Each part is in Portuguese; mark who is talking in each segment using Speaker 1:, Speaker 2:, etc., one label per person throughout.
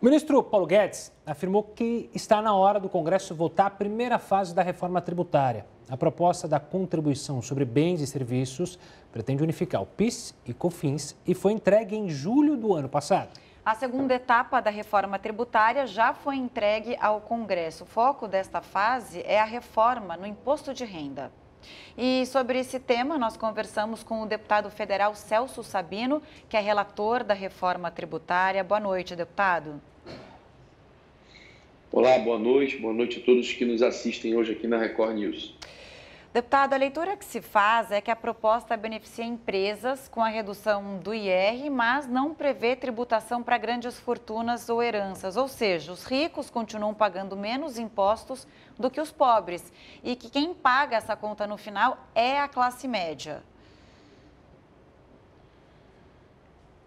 Speaker 1: O ministro Paulo Guedes afirmou que está na hora do Congresso votar a primeira fase da reforma tributária. A proposta da contribuição sobre bens e serviços pretende unificar o PIS e COFINS e foi entregue em julho do ano passado.
Speaker 2: A segunda etapa da reforma tributária já foi entregue ao Congresso. O foco desta fase é a reforma no imposto de renda. E sobre esse tema, nós conversamos com o deputado federal Celso Sabino, que é relator da reforma tributária. Boa noite, deputado.
Speaker 3: Olá, boa noite. Boa noite a todos que nos assistem hoje aqui na Record News.
Speaker 2: Deputado, a leitura que se faz é que a proposta beneficia empresas com a redução do IR, mas não prevê tributação para grandes fortunas ou heranças. Ou seja, os ricos continuam pagando menos impostos do que os pobres e que quem paga essa conta no final é a classe média.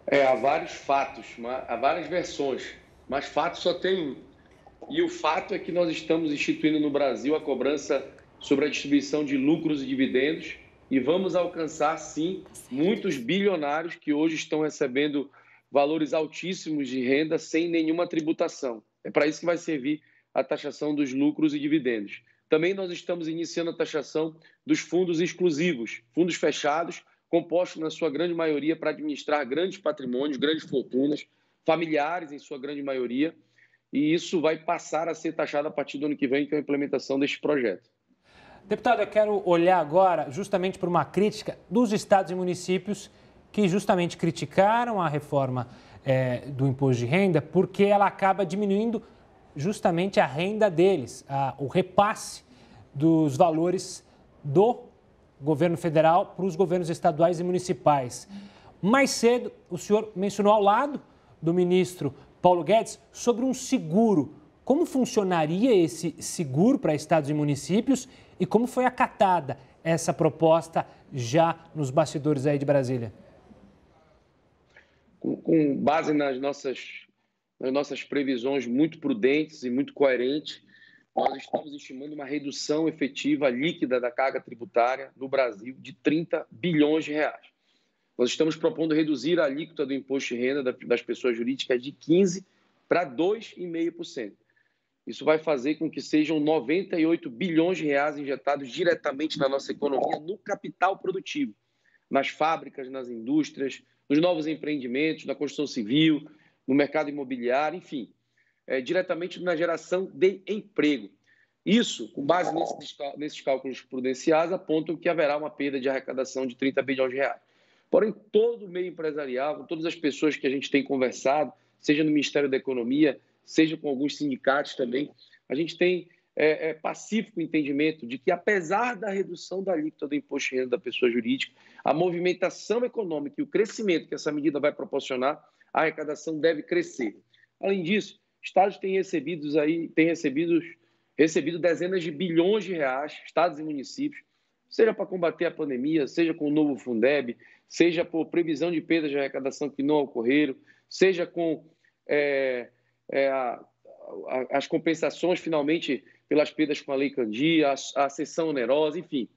Speaker 3: É, há vários fatos, há várias versões, mas fato só tem um e o fato é que nós estamos instituindo no Brasil a cobrança sobre a distribuição de lucros e dividendos e vamos alcançar, sim, muitos bilionários que hoje estão recebendo valores altíssimos de renda sem nenhuma tributação. É para isso que vai servir a taxação dos lucros e dividendos. Também nós estamos iniciando a taxação dos fundos exclusivos, fundos fechados, compostos na sua grande maioria para administrar grandes patrimônios, grandes fortunas, familiares em sua grande maioria e isso vai passar a ser taxado a partir do ano que vem, que é a implementação deste projeto.
Speaker 1: Deputado, eu quero olhar agora justamente para uma crítica dos estados e municípios que justamente criticaram a reforma é, do imposto de renda porque ela acaba diminuindo justamente a renda deles, a, o repasse dos valores do governo federal para os governos estaduais e municipais. Mais cedo, o senhor mencionou ao lado do ministro Paulo Guedes sobre um seguro. Como funcionaria esse seguro para estados e municípios e como foi acatada essa proposta já nos bastidores aí de Brasília?
Speaker 3: Com, com base nas nossas, nas nossas previsões muito prudentes e muito coerentes, nós estamos estimando uma redução efetiva líquida da carga tributária no Brasil de 30 bilhões de reais. Nós estamos propondo reduzir a alíquota do imposto de renda das pessoas jurídicas de 15% para 2,5%. Isso vai fazer com que sejam 98 bilhões de reais injetados diretamente na nossa economia, no capital produtivo, nas fábricas, nas indústrias, nos novos empreendimentos, na construção civil, no mercado imobiliário, enfim, é, diretamente na geração de emprego. Isso, com base nesses, nesses cálculos prudenciais, apontam que haverá uma perda de arrecadação de 30 bilhões de reais. Porém, todo o meio empresarial, todas as pessoas que a gente tem conversado, seja no Ministério da Economia, seja com alguns sindicatos também, a gente tem é, é, pacífico entendimento de que, apesar da redução da alíquota do imposto de renda da pessoa jurídica, a movimentação econômica e o crescimento que essa medida vai proporcionar, a arrecadação deve crescer. Além disso, estados têm recebido aí, têm recebido, recebido dezenas de bilhões de reais, estados e municípios, seja para combater a pandemia, seja com o novo Fundeb, seja por previsão de perdas de arrecadação que não ocorreram, seja com é, é, a, a, as compensações finalmente pelas perdas com a Lei Candia, a, a sessão onerosa, enfim.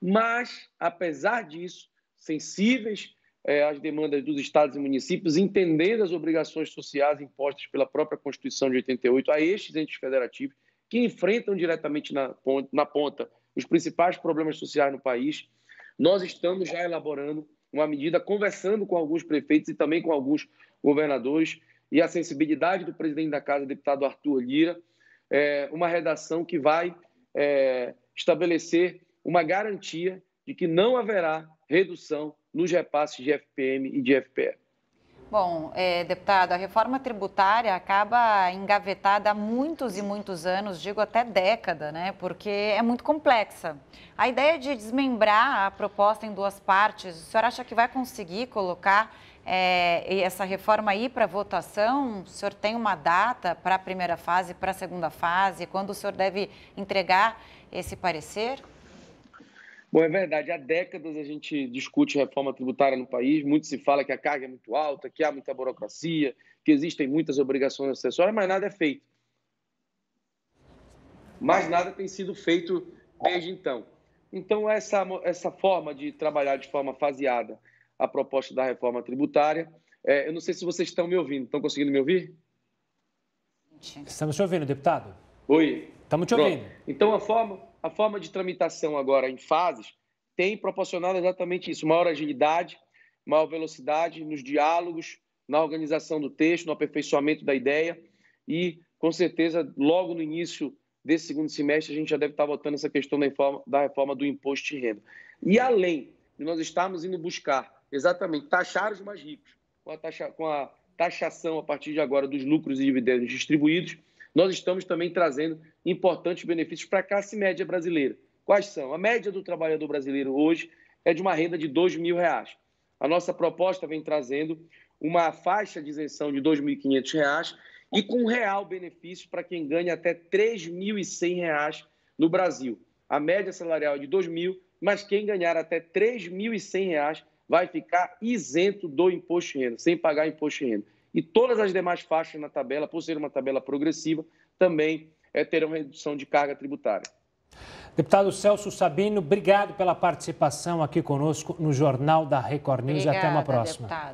Speaker 3: Mas, apesar disso, sensíveis é, às demandas dos estados e municípios, entendendo as obrigações sociais impostas pela própria Constituição de 88 a estes entes federativos, que enfrentam diretamente na ponta, na ponta os principais problemas sociais no país. Nós estamos já elaborando uma medida, conversando com alguns prefeitos e também com alguns governadores, e a sensibilidade do presidente da Casa, deputado Arthur Lira, é uma redação que vai é, estabelecer uma garantia de que não haverá redução nos repasses de FPM e de FPE.
Speaker 2: Bom, é, deputado, a reforma tributária acaba engavetada há muitos e muitos anos, digo até década, né? Porque é muito complexa. A ideia de desmembrar a proposta em duas partes, o senhor acha que vai conseguir colocar é, essa reforma aí para votação? O senhor tem uma data para a primeira fase, para a segunda fase? Quando o senhor deve entregar esse parecer?
Speaker 3: Bom, é verdade. Há décadas a gente discute reforma tributária no país. Muito se fala que a carga é muito alta, que há muita burocracia, que existem muitas obrigações acessórias, mas nada é feito. Mas nada tem sido feito desde então. Então, essa, essa forma de trabalhar de forma faseada a proposta da reforma tributária. É, eu não sei se vocês estão me ouvindo. Estão conseguindo me ouvir?
Speaker 1: Estamos te ouvindo, deputado. Oi. Estamos te Pronto. ouvindo.
Speaker 3: Então, a forma a forma de tramitação agora em fases tem proporcionado exatamente isso: maior agilidade, maior velocidade nos diálogos, na organização do texto, no aperfeiçoamento da ideia. E, com certeza, logo no início desse segundo semestre, a gente já deve estar votando essa questão da reforma, da reforma do imposto de renda. E além de nós estarmos indo buscar exatamente taxar os mais ricos com a, taxa, com a taxação a partir de agora dos lucros e dividendos distribuídos, nós estamos também trazendo importantes benefícios para a classe média brasileira. Quais são? A média do trabalhador brasileiro hoje é de uma renda de R$ 2.000. A nossa proposta vem trazendo uma faixa de isenção de R$ 2.500 e com real benefício para quem ganha até R$ 3.100 no Brasil. A média salarial é de R$ 2.000, mas quem ganhar até R$ 3.100 vai ficar isento do imposto de renda, sem pagar imposto de renda e todas as demais faixas na tabela, por ser uma tabela progressiva, também é, terão redução de carga tributária.
Speaker 1: Deputado Celso Sabino, obrigado pela participação aqui conosco no Jornal da Record News. Obrigada, Até uma próxima.
Speaker 2: Deputado.